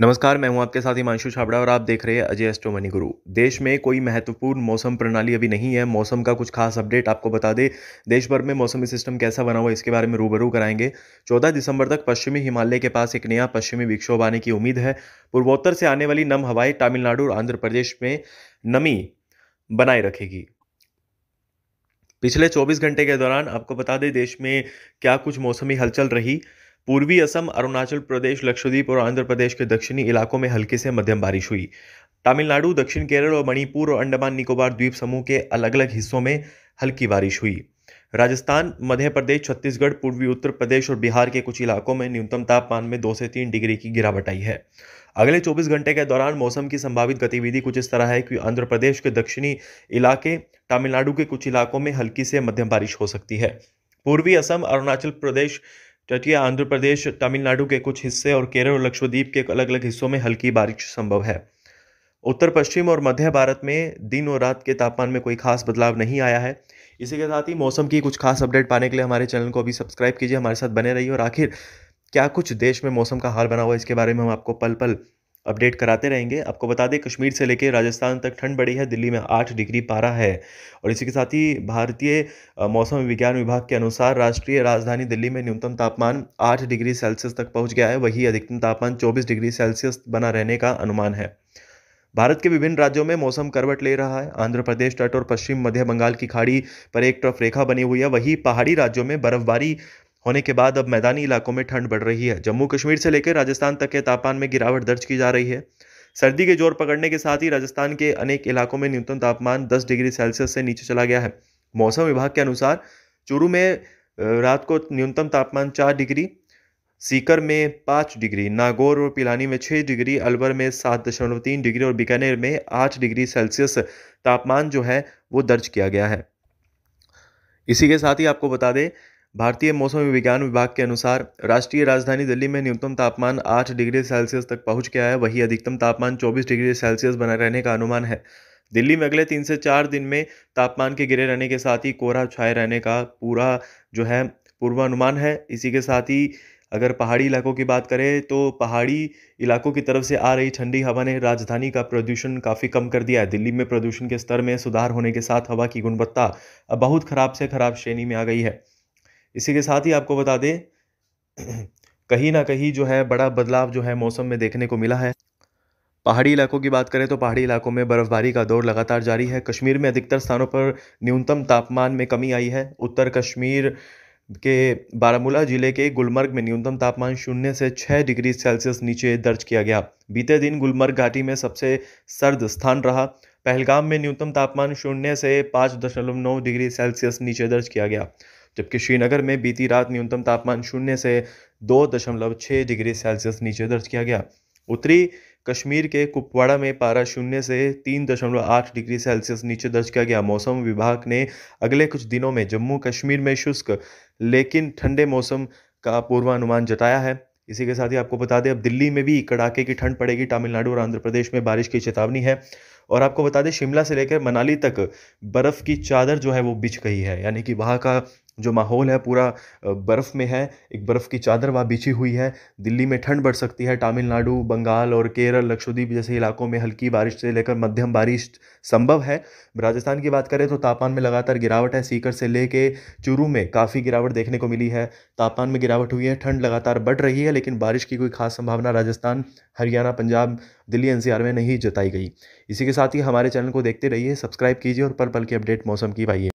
नमस्कार मैं हूं आपके साथ हिमांशु छाबड़ा और आप देख रहे हैं अजय एस्ट्रो मनी गुरु देश में कोई महत्वपूर्ण मौसम प्रणाली अभी नहीं है मौसम का कुछ खास अपडेट आपको बता दें देश भर में मौसमी सिस्टम कैसा बना हुआ इसके बारे में रूबरू कराएंगे 14 दिसंबर तक पश्चिमी हिमालय के पास एक नया पश्चिमी विक्षोभ आने की उम्मीद है पूर्वोत्तर से आने वाली नम हवाएं तमिलनाडु और आंध्र प्रदेश में नमी बनाए रखेगी पिछले 24 घंटे के दौरान आपको बता दें देश में क्या कुछ मौसमी हलचल रही पूर्वी असम अरुणाचल प्रदेश लक्षद्वीप और आंध्र प्रदेश के दक्षिणी इलाकों में हल्की से मध्यम बारिश हुई तमिलनाडु दक्षिण केरल और मणिपुर और अंडमान निकोबार द्वीप समूह के अलग अलग हिस्सों में हल्की बारिश हुई राजस्थान मध्य प्रदेश छत्तीसगढ़ पूर्वी उत्तर प्रदेश और बिहार के कुछ इलाकों में न्यूनतम तापमान में दो से तीन डिग्री की गिरावट आई है अगले 24 घंटे के दौरान मौसम की संभावित गतिविधि कुछ इस तरह है कि आंध्र प्रदेश के दक्षिणी इलाके तमिलनाडु के कुछ इलाकों में हल्की से मध्यम बारिश हो सकती है पूर्वी असम अरुणाचल प्रदेश तटीय आंध्र प्रदेश तमिलनाडु के कुछ हिस्से और केरल और लक्षद्वीप के अलग अलग हिस्सों में हल्की बारिश संभव है उत्तर पश्चिम और मध्य भारत में दिन और रात के तापमान में कोई खास बदलाव नहीं आया है इसी के साथ ही मौसम की कुछ खास अपडेट पाने के लिए हमारे चैनल को अभी सब्सक्राइब कीजिए हमारे साथ बने रहिए और आखिर क्या कुछ देश में मौसम का हाल बना हुआ है इसके बारे में हम आपको पल पल अपडेट कराते रहेंगे आपको बता दें कश्मीर से लेकर राजस्थान तक ठंड बढ़ी है दिल्ली में आठ डिग्री पारा है और इसी के साथ ही भारतीय मौसम विज्ञान विभाग के अनुसार राष्ट्रीय राजधानी दिल्ली में न्यूनतम तापमान आठ डिग्री सेल्सियस तक पहुँच गया है वही अधिकतम तापमान चौबीस डिग्री सेल्सियस बना रहने का अनुमान है भारत के विभिन्न राज्यों में मौसम करवट ले रहा है आंध्र प्रदेश तट और पश्चिम मध्य बंगाल की खाड़ी पर एक ट्रफ रेखा बनी हुई है वहीं पहाड़ी राज्यों में बर्फबारी होने के बाद अब मैदानी इलाकों में ठंड बढ़ रही है जम्मू कश्मीर से लेकर राजस्थान तक के तापमान में गिरावट दर्ज की जा रही है सर्दी के जोर पकड़ने के साथ ही राजस्थान के अनेक इलाकों में न्यूनतम तापमान 10 डिग्री सेल्सियस से नीचे चला गया है मौसम विभाग के अनुसार चूरू में रात को न्यूनतम तापमान चार डिग्री सीकर में पाँच डिग्री नागौर और पिलानी में छः डिग्री अलवर में सात दशमलव तीन डिग्री और बीकानेर में आठ डिग्री सेल्सियस तापमान जो है वो दर्ज किया गया है इसी के साथ ही आपको बता दें भारतीय मौसम विज्ञान विभाग के अनुसार राष्ट्रीय राजधानी दिल्ली में न्यूनतम तापमान 8 डिग्री सेल्सियस तक पहुंच गया है वहीं अधिकतम तापमान 24 डिग्री सेल्सियस बना रहने का अनुमान है दिल्ली में अगले तीन से चार दिन में तापमान के गिरे रहने के साथ ही कोहरा छाए रहने का पूरा जो है पूर्वानुमान है इसी के साथ ही अगर पहाड़ी इलाकों की बात करें तो पहाड़ी इलाकों की तरफ से आ रही ठंडी हवा ने राजधानी का प्रदूषण काफ़ी कम कर दिया है दिल्ली में प्रदूषण के स्तर में सुधार होने के साथ हवा की गुणवत्ता अब बहुत खराब से खराब श्रेणी में आ गई है इसी के साथ ही आपको बता दें कहीं ना कहीं जो है बड़ा बदलाव जो है मौसम में देखने को मिला है पहाड़ी इलाकों की बात करें तो पहाड़ी इलाकों में बर्फ़बारी का दौर लगातार जारी है कश्मीर में अधिकतर स्थानों पर न्यूनतम तापमान में कमी आई है उत्तर कश्मीर के बारामूला जिले के गुलमर्ग में न्यूनतम तापमान शून्य से छः डिग्री सेल्सियस नीचे दर्ज किया गया बीते दिन गुलमर्ग घाटी में सबसे सर्द स्थान रहा पहलगाम में न्यूनतम तापमान शून्य से पाँच दशमलव नौ डिग्री सेल्सियस नीचे दर्ज किया गया जबकि श्रीनगर में बीती रात न्यूनतम तापमान शून्य से दो दशमलव छः डिग्री सेल्सियस नीचे दर्ज किया गया उत्तरी कश्मीर के कुपवाड़ा में पारा शून्य से तीन दशमलव आठ डिग्री सेल्सियस नीचे दर्ज किया गया मौसम विभाग ने अगले कुछ दिनों में जम्मू कश्मीर में शुष्क लेकिन ठंडे मौसम का पूर्वानुमान जताया है इसी के साथ ही आपको बता दें अब दिल्ली में भी कड़ाके की ठंड पड़ेगी तमिलनाडु और आंध्र प्रदेश में बारिश की चेतावनी है और आपको बता दें शिमला से लेकर मनाली तक बर्फ़ की चादर जो है वो बिछ गई है यानी कि वहाँ का जो माहौल है पूरा बर्फ़ में है एक बर्फ़ की चादर वहाँ बिछी हुई है दिल्ली में ठंड बढ़ सकती है तमिलनाडु बंगाल और केरल लक्षद्वीप जैसे इलाकों में हल्की बारिश से लेकर मध्यम बारिश संभव है राजस्थान की बात करें तो तापमान में लगातार गिरावट है सीकर से लेके चूरू में काफ़ी गिरावट देखने को मिली है तापमान में गिरावट हुई है ठंड लगातार बढ़ रही है लेकिन बारिश की कोई खास संभावना राजस्थान हरियाणा पंजाब दिल्ली एन में नहीं जताई गई इसी के साथ ही हमारे चैनल को देखते रहिए सब्सक्राइब कीजिए और पल पल की अपडेट मौसम की पाइए